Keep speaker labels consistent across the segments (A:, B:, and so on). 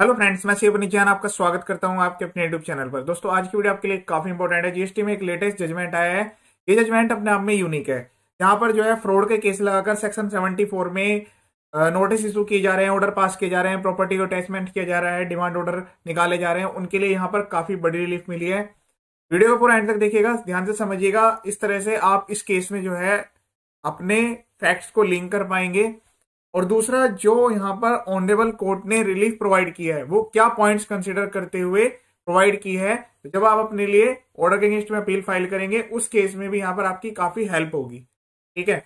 A: hello friends मैं शिव निचान आपका स्वागत करता हूं आपके अपने यूट्यूब चैनल पर दोस्तों आज की वीडियो आपके लिए काफी इंपॉर्टेंट है जीएसटी में एक लेटेस्ट जजमेंट आया है ये जजमेंट अपने आप में यूनिक है यहां पर जो है फ्रॉड के केस लगाकर सेक्शन 74 में नोटिस इशू किए जा रहे हैं ऑर्डर पास किए जा रहे हैं प्रॉपर्टी को अटैचमेंट किया जा रहा है डिमांड ऑर्डर निकाले जा रहे हैं उनके लिए यहाँ पर काफी बड़ी रिलीफ मिली है वीडियो को पूरा एंड तक देखिएगा ध्यान से समझिएगा इस तरह से आप इस केस में जो है अपने फैक्ट्स को लिंक कर पाएंगे और दूसरा जो यहां पर ऑनरेबल कोर्ट ने रिलीफ प्रोवाइड किया है वो क्या पॉइंट्स कंसिडर करते हुए प्रोवाइड की है तो जब आप अपने लिए ऑर्डर के अगेंस्ट में अपील फाइल करेंगे उस केस में भी यहां पर आपकी काफी हेल्प होगी ठीक है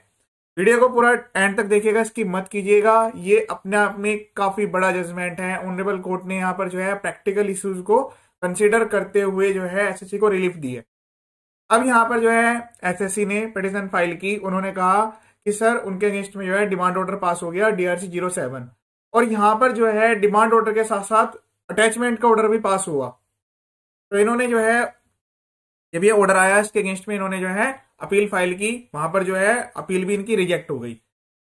A: वीडियो को पूरा एंड तक देखिएगा इसकी मत कीजिएगा ये अपने आप में काफी बड़ा जजमेंट है ऑनरेबल कोर्ट ने यहाँ पर जो है प्रैक्टिकल इश्यूज को कंसिडर करते हुए जो है एस को रिलीफ दी है अब यहाँ पर जो है एस ने पिटिशन फाइल की उन्होंने कहा कि सर उनके अगेंस्ट में जो है डिमांड ऑर्डर पास हो गया डीआरसी जीरो सेवन और यहां पर जो है डिमांड ऑर्डर के साथ साथ अटैचमेंट का ऑर्डर भी पास हुआ तो इन्होंने जो है जब ये ऑर्डर आया इसके अगेंस्ट में इन्होंने जो है अपील फाइल की वहां पर जो है अपील भी इनकी रिजेक्ट हो गई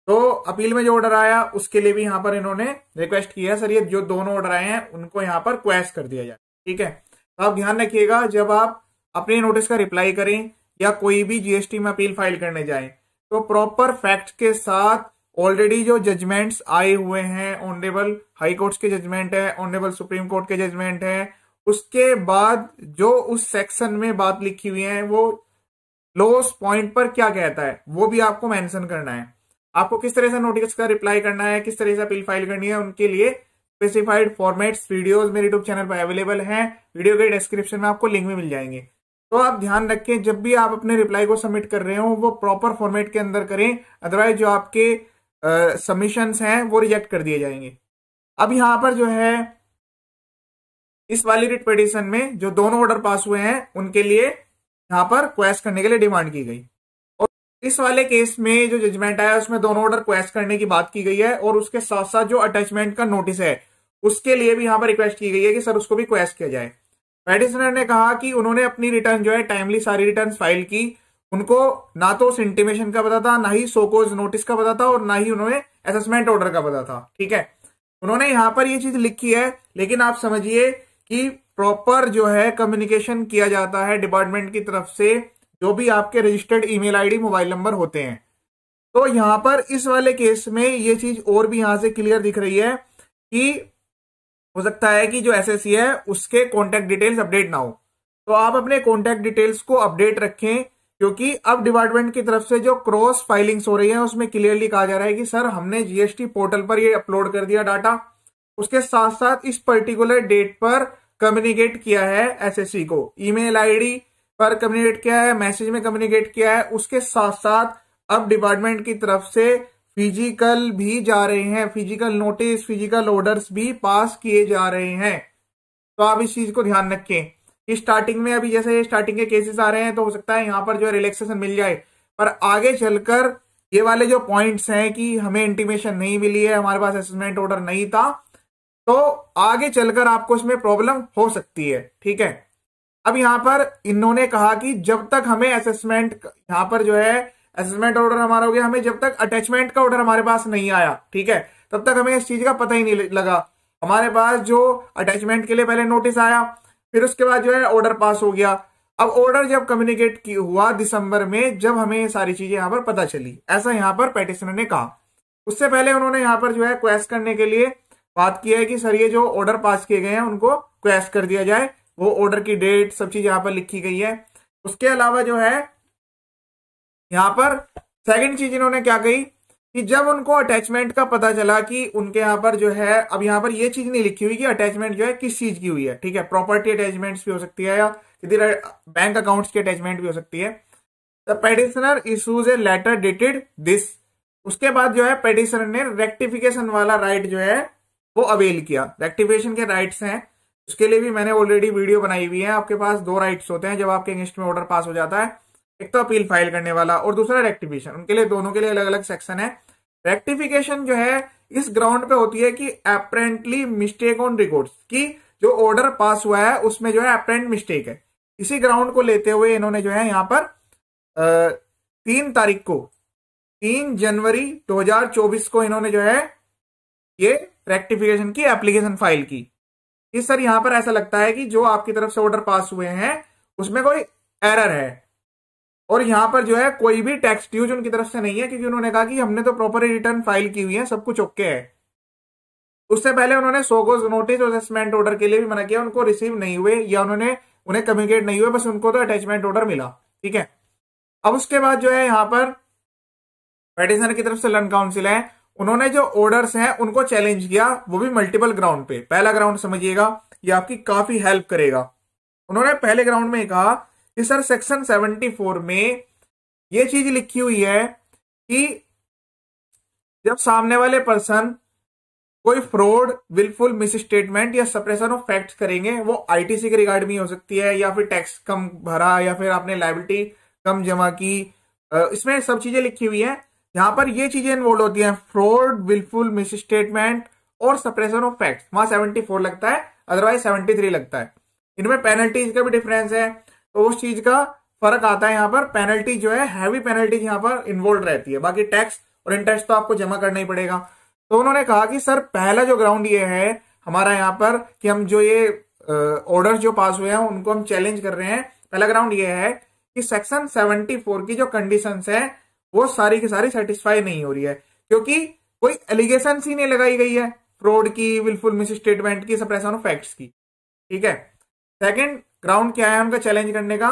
A: तो अपील में जो ऑर्डर आया उसके लिए भी यहां पर इन्होंने रिक्वेस्ट किया सर ये जो दोनों ऑर्डर आए हैं उनको यहां पर क्वेस्ट कर दिया जाए ठीक है तो आप ध्यान रखिएगा जब आप अपने नोटिस का रिप्लाई करें या कोई भी जीएसटी में अपील फाइल करने जाए तो प्रॉपर फैक्ट के साथ ऑलरेडी जो जजमेंट्स आए हुए हैं ऑनरेबल हाई कोर्ट के जजमेंट है ऑनरेबल सुप्रीम कोर्ट के जजमेंट है उसके बाद जो उस सेक्शन में बात लिखी हुई है वो लोस पॉइंट पर क्या कहता है वो भी आपको मेंशन करना है आपको किस तरह से नोटिस का रिप्लाई करना है किस तरह से अपील फाइल करनी है उनके लिए स्पेसिफाइड फॉर्मेट्स वीडियोस मेरे यूट्यूब चैनल पर अवेलेबल हैं वीडियो के डिस्क्रिप्शन में आपको लिंक भी मिल जाएंगे तो आप ध्यान रखें जब भी आप अपने रिप्लाई को सबमिट कर रहे हो वो प्रॉपर फॉर्मेट के अंदर करें अदरवाइज जो आपके सबमिशंस हैं वो रिजेक्ट कर दिए जाएंगे अब यहां पर जो है इस वाली रिट पिटिशन में जो दोनों ऑर्डर पास हुए हैं उनके लिए यहां पर क्वेस्ट करने के लिए डिमांड की गई और इस वाले केस में जो जजमेंट आया उसमें दोनों ऑर्डर क्वेस्ट करने की बात की गई है और उसके साथ साथ जो अटैचमेंट का नोटिस है उसके लिए भी यहां पर रिक्वेस्ट की गई है कि सर उसको भी क्वेस्ट किया जाए पेटिशनर ने कहा कि उन्होंने अपनी रिटर्न जो है टाइमली सारी रिटर्न फाइल की उनको ना तो उस इंटीमेशन का पता था ना ही सोकोज नोटिस का पता था और ना ही उन्होंने असेसमेंट ऑर्डर का पता था ठीक है उन्होंने यहां पर ये चीज लिखी है लेकिन आप समझिए कि प्रॉपर जो है कम्युनिकेशन किया जाता है डिपार्टमेंट की तरफ से जो भी आपके registered email ID mobile number होते हैं तो यहां पर इस वाले केस में ये चीज और भी यहां से क्लियर दिख रही है कि हो सकता है कि जो एस है उसके कॉन्टैक्ट डिटेल्स अपडेट ना हो तो आप अपने कॉन्टैक्ट डिटेल्स को अपडेट रखें क्योंकि अब डिपार्टमेंट की तरफ से जो क्रॉस फाइलिंग्स हो रही है उसमें क्लियरली कहा जा रहा है कि सर हमने जीएसटी पोर्टल पर ये अपलोड कर दिया डाटा उसके साथ साथ इस पर्टिकुलर डेट पर कम्युनिकेट किया है एसएससी को ईमेल आईडी पर कम्युनिकेट किया है मैसेज में कम्युनिकेट किया है उसके साथ साथ अब डिपार्टमेंट की तरफ से फिजिकल भी जा रहे हैं फिजिकल नोटिस फिजिकल ऑर्डर्स भी पास किए जा रहे हैं तो आप इस चीज को ध्यान रखें स्टार्टिंग में अभी जैसे स्टार्टिंग के केसेस आ रहे हैं तो हो सकता है यहाँ पर जो है रिलैक्सेशन मिल जाए पर आगे चलकर ये वाले जो पॉइंट्स हैं कि हमें इंटीमेशन नहीं मिली है हमारे पास असेसमेंट ऑर्डर नहीं था तो आगे चलकर आपको इसमें प्रॉब्लम हो सकती है ठीक है अब यहां पर इन्होंने कहा कि जब तक हमें असेसमेंट यहां पर जो है असेसमेंट ऑर्डर हमारा हो गया हमें जब तक अटैचमेंट का ऑर्डर हमारे पास नहीं आया ठीक है तब तक हमें इस चीज का पता ही नहीं लगा हमारे पास जो अटैचमेंट के लिए पहले नोटिस आया फिर उसके बाद जो है ऑर्डर पास हो गया अब ऑर्डर जब कम्युनिकेट हुआ दिसंबर में जब हमें सारी चीजें यहां पर पता चली ऐसा यहां पर पेटिशनर ने कहा उससे पहले उन्होंने यहां पर जो है क्वेस्ट करने के लिए बात की है कि सर ये जो ऑर्डर पास किए गए हैं उनको क्वेस्ट कर दिया जाए वो ऑर्डर की डेट सब चीज यहाँ पर लिखी गई है उसके अलावा जो है यहां पर सेकंड चीज इन्होंने क्या कही कि जब उनको अटैचमेंट का पता चला कि उनके यहाँ पर जो है अब यहाँ पर यह चीज नहीं लिखी हुई कि अटैचमेंट जो है किस चीज की हुई है ठीक है प्रॉपर्टी अटैचमेंट भी हो सकती है या इधर बैंक अकाउंट्स की अटैचमेंट भी हो सकती है the petitioner issues a letter dated this उसके बाद जो है पेडिशनर ने रेक्टिफिकेशन वाला राइट जो है वो अवेल किया रेक्टिफिकेशन के राइट हैं उसके लिए भी मैंने ऑलरेडी वीडियो बनाई हुई है आपके पास दो राइट्स होते हैं जब आपके अगेंस्ट में ऑर्डर पास हो जाता है एक तो अपील फाइल करने वाला और दूसरा रेक्टिफिकेशन उनके लिए दोनों के लिए अलग अलग सेक्शन है रेक्टिफिकेशन जो है इस ग्राउंड पे होती है कि अप्रेंटली मिस्टेक ऑन रिकॉर्ड की जो ऑर्डर पास हुआ है उसमें जो है अप्रेंट मिस्टेक है इसी ग्राउंड को लेते हुए इन्होंने जो है यहां पर तीन तारीख को तीन जनवरी 2024 को इन्होंने जो है ये रेक्टिफिकेशन की एप्लीकेशन फाइल की इस सर यहां पर ऐसा लगता है कि जो आपकी तरफ से ऑर्डर पास हुए हैं उसमें कोई एरर है और यहां पर जो है कोई भी टैक्स ड्यूज उनकी तरफ से नहीं है क्योंकि उन्होंने कहा कि हमने तो प्रॉपर रिटर्न फाइल की हुई है सब कुछ ओके है उससे पहले उन्होंने सोगोज नोटिस और असेसमेंट ऑर्डर के लिए भी मना किया उनको रिसीव नहीं हुए या उन्होंने उन्हें कम्युनिकेट नहीं हुए बस उनको तो अटैचमेंट ऑर्डर मिला ठीक है अब उसके बाद जो है यहां पर पेटिशनर की तरफ से लर्न काउंसिल है उन्होंने जो ऑर्डर्स हैं उनको चैलेंज किया वो भी मल्टीपल ग्राउंड पे पहला ग्राउंड समझिएगा ये आपकी काफी हेल्प करेगा उन्होंने पहले ग्राउंड में कहा कि सर सेक्शन 74 में ये चीज लिखी हुई है कि जब सामने वाले पर्सन कोई फ्रॉड विलफुल मिस स्टेटमेंट या सप्रेशन ऑफ फैक्ट करेंगे वो आईटीसी के रिगार्ड में हो सकती है या फिर टैक्स कम भरा या फिर आपने लाइबिलिटी कम जमा की इसमें सब चीजें लिखी हुई है यहां पर ये चीजें इन्वॉल्व होती हैं फ्रॉड विलफुल मिस स्टेटमेंट और सप्रेशन ऑफ फैक्ट वहां सेवेंटी फोर लगता है अदरवाइज सेवेंटी थ्री लगता है इनमें पेनल्टीज का भी डिफरेंस है तो उस चीज का फर्क आता है यहाँ पर पेनल्टी जो है हैवी पेनल्टी यहाँ पर इन्वॉल्व रहती है बाकी टैक्स और इंटरेस्ट तो आपको जमा करना ही पड़ेगा तो उन्होंने कहा कि सर पहला जो ग्राउंड ये है हमारा यहाँ पर कि हम जो ये ऑर्डर जो पास हुए हैं उनको हम चैलेंज कर रहे हैं पहला ग्राउंड ये है कि सेक्शन सेवेंटी की जो कंडीशन है वो सारी की सारी सेटिस्फाई नहीं हो रही है क्योंकि कोई एलिगेशन ही नहीं लगाई गई है फ्रॉड की विलफुल मिस स्टेटमेंट की सप्रेशन ऑफ फैक्ट्स की ठीक है सेकंड ग्राउंड क्या है उनका चैलेंज करने का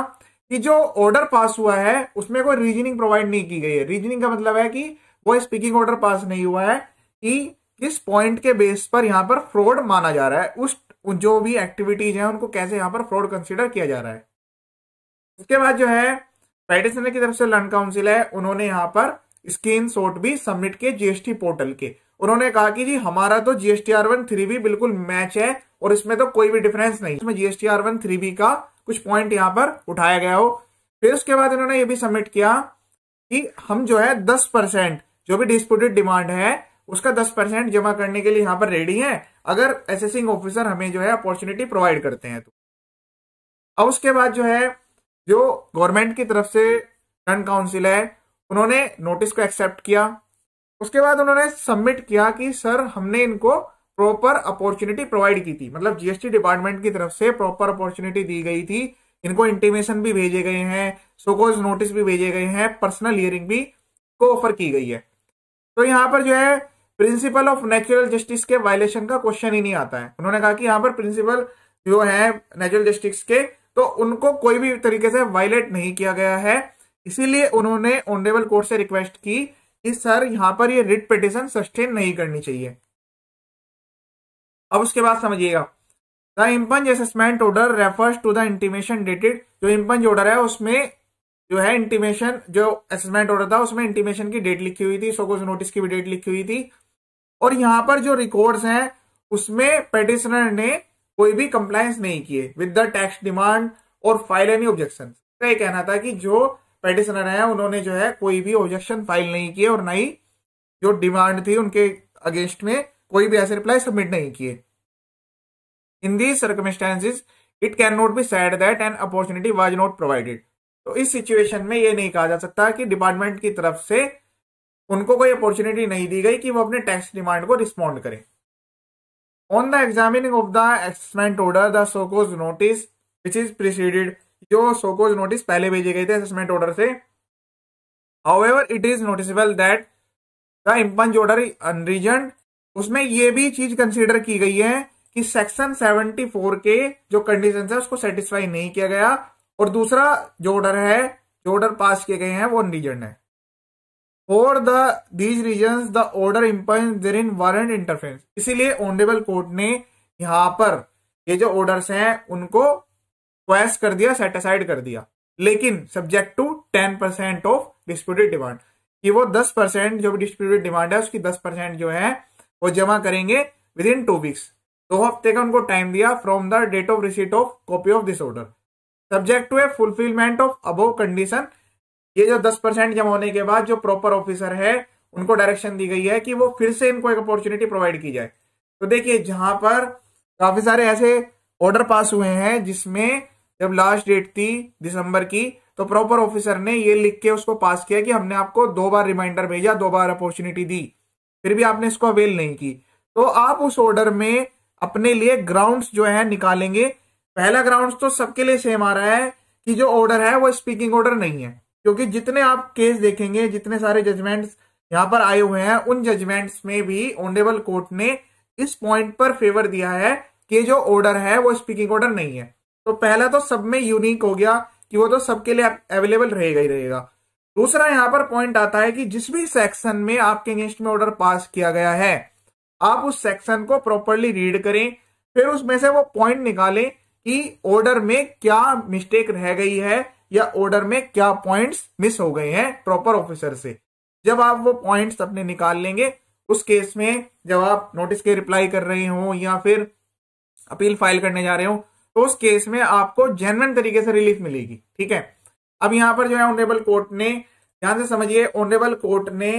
A: कि जो ऑर्डर पास हुआ है उसमें कोई रीजनिंग प्रोवाइड नहीं की गई है रीजनिंग का मतलब है कि वो स्पीकिंग ऑर्डर पास नहीं हुआ है कि किस पॉइंट के बेस पर यहां पर फ्रॉड माना जा रहा है उस जो भी एक्टिविटीज है उनको कैसे यहां पर फ्रॉड कंसिडर किया जा रहा है उसके बाद जो है पेटिशनर की तरफ से लर्न काउंसिल है उन्होंने यहां पर स्क्रीन शॉट भी सबमिट किए जीएसटी पोर्टल के उन्होंने कहा कि जी हमारा तो जीएसटी आर वन थ्री भी बिल्कुल मैच है और इसमें तो कोई भी डिफरेंस नहीं इसमें GST R one three B का कुछ पॉइंट यहां पर उठाया गया हो फिर उसके बाद इन्होंने ये भी सबमिट किया कि हम जो है दस परसेंट जो भी डिस्प्यूटेड डिमांड है उसका दस परसेंट जमा करने के लिए यहां पर रेडी है अगर एसेसिंग ऑफिसर हमें जो है अपॉर्चुनिटी प्रोवाइड करते हैं तो अब उसके बाद जो है जो गवर्नमेंट की तरफ से टर्न काउंसिल है उन्होंने नोटिस को एक्सेप्ट किया उसके बाद उन्होंने सबमिट किया कि सर हमने इनको प्रॉपर अपॉर्चुनिटी प्रोवाइड की थी मतलब जीएसटी डिपार्टमेंट की तरफ से प्रॉपर अपॉर्चुनिटी दी गई थी इनको इंटीमेशन भी भेजे गए हैं सोकोज नोटिस भी भेजे गए हैं पर्सनल हियरिंग भी को ऑफर की गई है तो यहाँ पर जो है प्रिंसिपल ऑफ नेचुरल जस्टिस के वायलेशन का क्वेश्चन ही नहीं आता है उन्होंने कहा कि यहाँ पर प्रिंसिपल जो है नेचुरल जस्टिस के तो उनको कोई भी तरीके से वायलेट नहीं किया गया है इसीलिए उन्होंने ऑनरेबल कोर्ट से रिक्वेस्ट की कि सर यहाँ पर ये रिट पिटिशन सस्टेन नहीं करनी चाहिए अब उसके बाद समझिएगा the impugned assessment order refers to the intimation dated जो इम्पंज ऑर्डर है उसमें जो है इंटीमेशन जो असेसमेंट ऑर्डर था उसमें इंटीमेशन की डेट लिखी हुई थी कुछ नोटिस की भी डेट लिखी हुई थी और यहां पर जो रिकॉर्ड्स हैं उसमें पेटिशनर ने कोई भी कंप्लायंस नहीं किए विद द टैक्स डिमांड और फाइल एनी ऑब्जेक्शन ये कहना था कि जो पेटिशनर है उन्होंने जो है कोई भी ऑब्जेक्शन फाइल नहीं किए और ना ही जो डिमांड थी उनके अगेंस्ट में कोई भी ऐसे रिप्लाई सबमिट नहीं किए in these circumstances it can not be said that an opportunity was not provided तो इस सिचुएशन में यह नहीं कहा जा सकता कि डिपार्टमेंट की तरफ से उनको कोई अपॉर्चुनिटी नहीं दी गई कि वो अपने टैक्स डिमांड को रिस्पॉन्ड करें on the examining of the assessment order the show cause notice which is preceded जो सोकोज नोटिस पहले भेजे गए थे असेसमेंट ऑर्डर से however it is noticeable that the impugned order unreasoned उसमें यह भी चीज कंसीडर की गई है कि सेक्शन 74 के जो कंडीशन है उसको सेटिस्फाई नहीं किया गया और दूसरा जो ऑर्डर है जो ऑर्डर पास किए गए हैं वो रीजन है for the these reason the order इम्पल्स देर इन वारंट इंटरफेरेंस इसीलिए ऑनरेबल कोर्ट ने यहां पर ये जो ऑर्डर्स हैं उनको क्वेश कर दिया सेटिसाइड कर दिया लेकिन subject to ten percent of disputed demand कि वो दस परसेंट जो भी डिस्प्यूटेड डिमांड है उसकी दस परसेंट जो है वो जमा करेंगे विद इन टू वीक्स दो हफ्ते का उनको टाइम दिया from the date of receipt of copy of this order subject to a fulfilment of above condition ये जो दस परसेंट जमा होने के बाद जो प्रॉपर ऑफिसर है उनको डायरेक्शन दी गई है कि वो फिर से इनको एक अपॉर्चुनिटी प्रोवाइड की जाए तो देखिए जहां पर काफी सारे ऐसे ऑर्डर पास हुए हैं जिसमें जब लास्ट डेट थी दिसंबर की तो प्रॉपर ऑफिसर ने ये लिख के उसको पास किया कि हमने आपको दो बार रिमाइंडर भेजा दो बार अपॉर्चुनिटी दी फिर भी आपने इसको अवेल नहीं की तो आप उस ऑर्डर में अपने लिए ग्राउंड्स जो है निकालेंगे पहला ग्राउंड्स तो सबके लिए सेम आ रहा है कि जो ऑर्डर है वो स्पीकिंग ऑर्डर नहीं है क्योंकि जितने आप केस देखेंगे जितने सारे जजमेंट्स यहां पर आए हुए हैं उन जजमेंट्स में भी ऑनरेबल कोर्ट ने इस पॉइंट पर फेवर दिया है कि जो ऑर्डर है वो स्पीकिंग ऑर्डर नहीं है तो पहला तो सब में यूनिक हो गया कि वो तो सबके लिए अवेलेबल रहेगा ही रहेगा दूसरा यहां पर पॉइंट आता है कि जिस भी सेक्शन में आपके अगेंस्ट में ऑर्डर पास किया गया है आप उस सेक्शन को प्रॉपरली रीड करें फिर उसमें से वो पॉइंट निकालें कि ऑर्डर में क्या मिस्टेक रह गई है या ऑर्डर में क्या पॉइंट्स मिस हो गए हैं प्रॉपर ऑफिसर से जब आप वो पॉइंट्स अपने निकाल लेंगे उस केस में जब आप नोटिस के रिप्लाई कर रहे हो या फिर अपील फाइल करने जा रहे हो तो उस केस में आपको जेनवन तरीके से रिलीफ मिलेगी ठीक है अब यहां पर जो है ऑनरेबल कोर्ट ने ध्यान से समझिए ऑनरेबल कोर्ट ने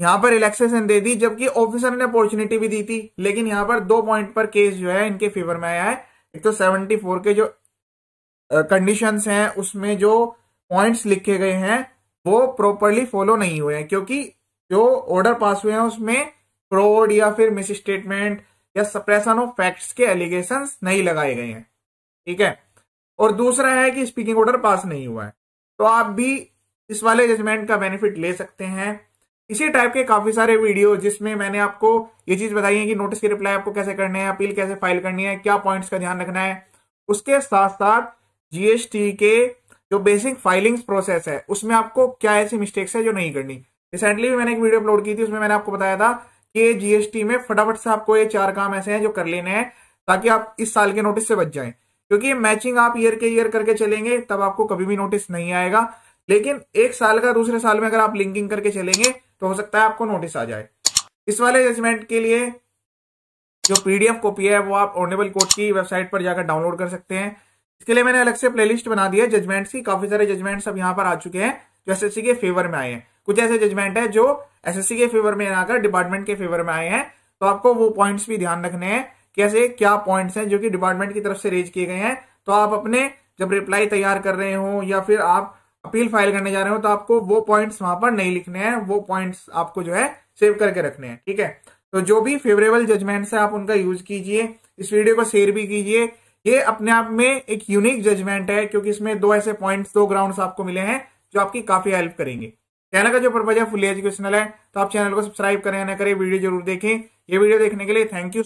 A: यहां पर रिलैक्सेशन दे दी जबकि ऑफिसर ने अपॉर्चुनिटी भी दी थी लेकिन यहां पर दो पॉइंट पर केस जो है इनके फेवर में आया है एक तो सेवेंटी फोर के जो कंडीशन uh, हैं उसमें जो पॉइंट्स लिखे गए हैं वो प्रॉपरली फॉलो नहीं हुए हैं क्योंकि जो ऑर्डर पास हुए हैं उसमें फ्रॉड या फिर मिस स्टेटमेंट या सप्रेशन ऑफ फैक्ट्स के एलिगेशन नहीं लगाए गए हैं ठीक है और दूसरा है कि स्पीकिंग ऑर्डर पास नहीं हुआ है तो आप भी इस वाले जजमेंट का बेनिफिट ले सकते हैं इसी टाइप के काफी सारे वीडियो जिसमें मैंने आपको ये चीज बताई है कि नोटिस की रिप्लाई आपको कैसे करने है अपील कैसे फाइल करनी है क्या पॉइंट्स का ध्यान रखना है उसके साथ साथ जीएसटी के जो बेसिक फाइलिंग्स प्रोसेस है उसमें आपको क्या ऐसी मिस्टेक्स है जो नहीं करनी रिसेंटली भी मैंने एक वीडियो अपलोड की थी उसमें मैंने आपको बताया था कि जीएसटी में फटाफट से आपको ये चार काम ऐसे हैं जो कर लेने हैं ताकि आप इस साल के नोटिस से बच जाएं क्योंकि मैचिंग आप ईयर के ईयर करके चलेंगे तब आपको कभी भी नोटिस नहीं आएगा लेकिन एक साल का दूसरे साल में अगर आप लिंकिंग करके चलेंगे तो हो सकता है आपको नोटिस आ जाए इस वाले जजमेंट के लिए जो पीडीएफ कॉपी है वो आप ऑनरेबल कोर्ट की वेबसाइट पर जाकर डाउनलोड कर सकते हैं इसके लिए मैंने अलग से प्लेलिस्ट बना दिया है जजमेंट्स की काफी सारे जजमेंट्स अब यहाँ पर आ चुके हैं जो एसएससी के फेवर में आए हैं कुछ ऐसे जजमेंट है जो एसएससी के फेवर में आकर डिपार्टमेंट के फेवर में आए हैं तो आपको वो पॉइंट्स भी ध्यान रखने हैं कैसे क्या पॉइंट्स हैं जो कि डिपार्टमेंट की तरफ से रेज किए गए हैं तो आप अपने जब रिप्लाई तैयार कर रहे हो या फिर आप अपील फाइल करने जा रहे हो तो आपको वो पॉइंट्स वहां पर नहीं लिखने हैं वो पॉइंट्स आपको जो है सेव करके रखने हैं ठीक है तो जो भी फेवरेबल जजमेंट्स है आप उनका यूज कीजिए इस वीडियो को शेयर भी कीजिए ये अपने आप में एक यूनिक जजमेंट है क्योंकि इसमें दो ऐसे पॉइंट्स दो ग्राउंड्स आपको मिले हैं जो आपकी काफी हेल्प करेंगे चैनल का जो पर्पज है फुल एजुकेशनल है तो आप चैनल को सब्सक्राइब करें या ना करें वीडियो जरूर देखें ये वीडियो देखने के लिए थैंक यू